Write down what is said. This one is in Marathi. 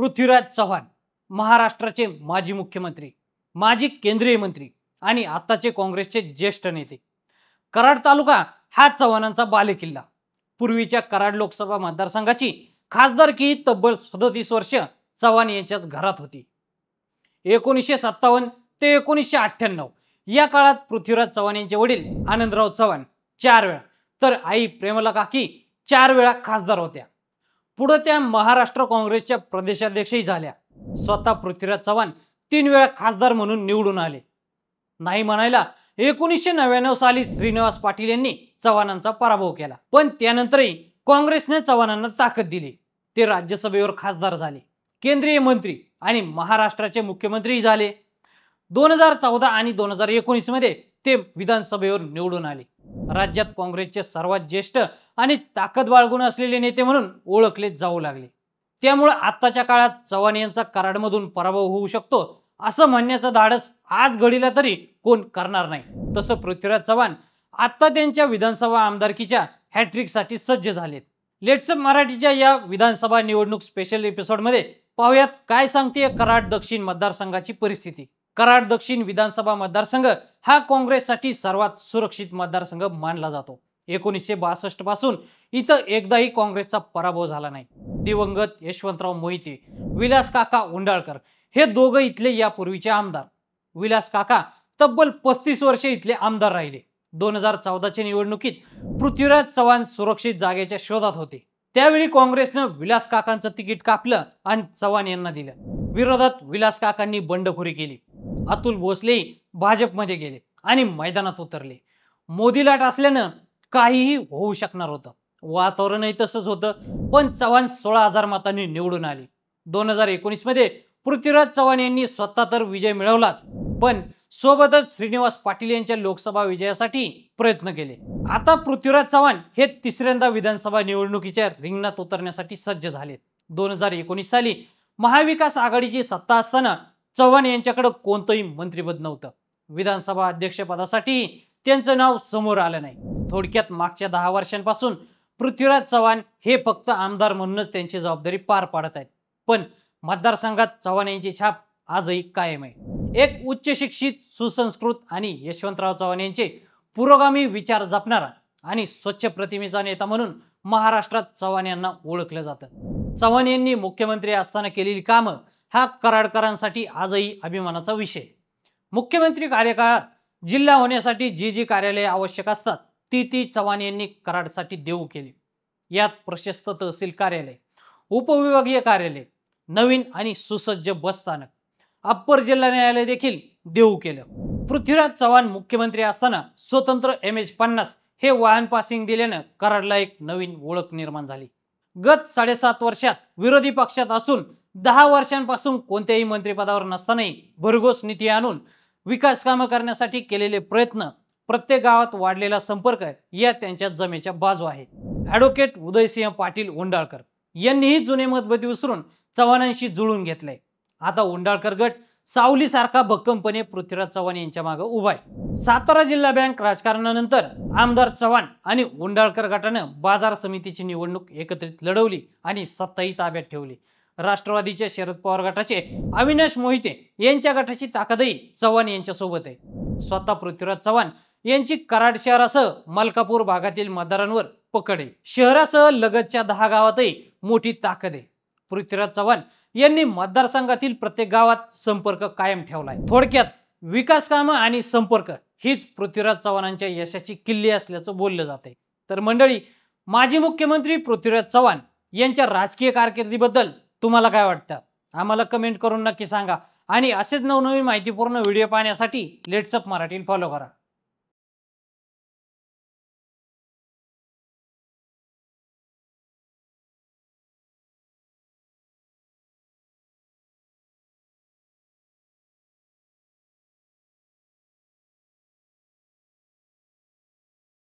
पृथ्वीराज चव्हाण महाराष्ट्राचे माजी मुख्यमंत्री माजी केंद्रीय मंत्री आणि आत्ताचे काँग्रेसचे ज्येष्ठ नेते कराड तालुका हा चव्हाणांचा बालेकिल्ला पूर्वीच्या कराड लोकसभा मतदारसंघाची खासदारकी तब्बल सदतीस वर्ष चव्हाण यांच्याच घरात होती एकोणीसशे सत्तावन्न ते एकोणीसशे अठ्ठ्याण्णव या काळात पृथ्वीराज चव्हाण यांचे वडील आनंदराव चव्हाण चार वेळा तर आई प्रेमला काकी चार वेळा खासदार होत्या पुढं त्या महाराष्ट्र काँग्रेसच्या प्रदेशाध्यक्षही झाल्या स्वतः पृथ्वीराज चव्हाण तीन वेळा खासदार म्हणून निवडून आले नाही म्हणायला एकोणीसशे नव्याण्णव साली श्रीनिवास पाटील यांनी चव्हाणांचा पराभव केला पण त्यानंतरही काँग्रेसने चव्हाणांना ताकद दिली ते राज्यसभेवर खासदार झाले केंद्रीय मंत्री आणि महाराष्ट्राचे मुख्यमंत्रीही झाले दोन हजार चौदा आणि दोन हजार एकोणीसमध्ये ते विधानसभेवर निवडून आले राज्यात काँग्रेसचे सर्वात ज्येष्ठ आणि ताकद बाळगून असलेले नेते म्हणून ओळखले जाऊ लागले त्यामुळे आत्ताच्या काळात चव्हाण यांचा कराडमधून पराभव होऊ शकतो असं म्हणण्याचं धाडस आज घडीला तरी कोण करणार नाही तसं पृथ्वीराज चव्हाण आत्ता त्यांच्या विधानसभा आमदारकीच्या हॅट्रिकसाठी सज्ज झालेत लेट्सअप मराठीच्या या विधानसभा निवडणूक स्पेशल एपिसोडमध्ये पाहूयात काय सांगते कराड दक्षिण मतदारसंघाची परिस्थिती कराड दक्षिण विधानसभा मतदारसंघ हा काँग्रेससाठी सर्वात सुरक्षित मतदारसंघ मानला जातो एकोणीसशे बासष्ट पासून इथं एकदाही काँग्रेसचा पराभव झाला नाही दिवंगत यशवंतराव मोहिते विलास काका उंडाळकर हे दोघं इथले यापूर्वीचे आमदार विलास काका तब्बल पस्तीस वर्षे इथले आमदार राहिले दोन हजार चौदाच्या निवडणुकीत पृथ्वीराज चव्हाण सुरक्षित जागेच्या शोधात होते त्यावेळी काँग्रेसनं विलास काकांचं तिकीट कापलं आणि चव्हाण यांना दिलं विरोधात विलास काकांनी बंडखोरी केली अतुल भोसले भाजपमध्ये गेले आणि मैदानात उतरले मोदी लाट असल्यानं काहीही होऊ शकणार होतं वातावरणही तसंच होतं पण चव्हाण सोळा हजार मतांनी निवडून आले दोन हजार एकोणीसमध्ये पृथ्वीराज चव्हाण यांनी स्वतः तर विजय मिळवलाच पण सोबतच श्रीनिवास पाटील यांच्या लोकसभा विजयासाठी प्रयत्न केले आता पृथ्वीराज चव्हाण हे तिसऱ्यांदा विधानसभा निवडणुकीच्या रिंगणात उतरण्यासाठी सज्ज झाले दोन हजार एकोणीस साली महाविकास आघाडीची सत्ता असताना चव्हाण यांच्याकडं कोणतंही मंत्रिपद नव्हतं विधानसभा अध्यक्षपदासाठी त्यांचं नाव समोर आलं नाही थोडक्यात मागच्या दहा वर्षांपासून पृथ्वीराज चव्हाण हे फक्त आमदार म्हणूनच त्यांची जबाबदारी पार पाडत आहेत पण मतदारसंघात चव्हाण यांची छाप आजही कायम आहे एक उच्च शिक्षित सुसंस्कृत आणि यशवंतराव चव्हाण यांचे पुरोगामी विचार जपणारा आणि स्वच्छ प्रतिमेचा नेता म्हणून महाराष्ट्रात चव्हाण यांना ओळखलं जातं चव्हाण यांनी मुख्यमंत्री असताना केलेली कामं हा कराडकरांसाठी आजही अभिमानाचा विषय मुख्यमंत्री कार्यकाळात जिल्हा होण्यासाठी जी जी कार्यालये आवश्यक असतात ती ती चव्हाण यांनी कराडसाठी देऊ केली यात प्रशस्त तहसील कार्यालय उपविभागीय कार्यालय नवीन आणि सुसज्ज बसस्थानक अप्पर जिल्हा न्यायालय देखील देऊ केलं पृथ्वीराज चव्हाण मुख्यमंत्री असताना स्वतंत्र एम एच पन्नास हे वाहन पासिंग दिल्यानं कराडला एक नवीन ओळख निर्माण झाली गत साडेसात वर्षात विरोधी पक्षात असून दहा वर्षांपासून कोणत्याही मंत्रिपदावर नसतानाही भरघोस नीती आणून विकास काम करण्यासाठी केलेले प्रयत्न प्रत्येक गावात वाढलेला संपर्क या त्यांच्या जमेच्या बाजू आहेत ॲडव्होकेट उदयसिंह पाटील उंडाळकर यांनीही जुने मतभेदी विसरून चव्हाणांशी जुळून घेतले आता उंडाळकर गट सावलीसारखा भक्कमपणे पृथ्वीराज चव्हाण यांच्या मागे उभा आहे सातारा जिल्हा बँक राजकारणानंतर आमदार चव्हाण आणि उंडाळकर गटानं बाजार समितीची निवडणूक एकत्रित लढवली आणि सत्ताही ताब्यात ठेवली राष्ट्रवादीच्या शरद पवार गटाचे अविनाश मोहिते यांच्या गटाची ताकदही चव्हाण यांच्यासोबत आहे स्वतः पृथ्वीराज चव्हाण यांची कराड शहरासह मलकापूर भागातील मतदारांवर पकड आहे शहरासह लगतच्या दहा गावातही मोठी ताकद आहे पृथ्वीराज चव्हाण यांनी मतदारसंघातील प्रत्येक गावात संपर्क कायम ठेवला आहे थोडक्यात विकास कामं आणि संपर्क हीच पृथ्वीराज चव्हाणांच्या यशाची किल्ली असल्याचं बोललं जाते तर मंडळी माजी मुख्यमंत्री पृथ्वीराज चव्हाण यांच्या राजकीय कारकिर्दीबद्दल तुम्हाला काय वाटतं आम्हाला कमेंट करून नक्की सांगा आणि असेच नवनवीन माहितीपूर्ण व्हिडिओ पाहण्यासाठी लेट्सअप मराठी फॉलो करा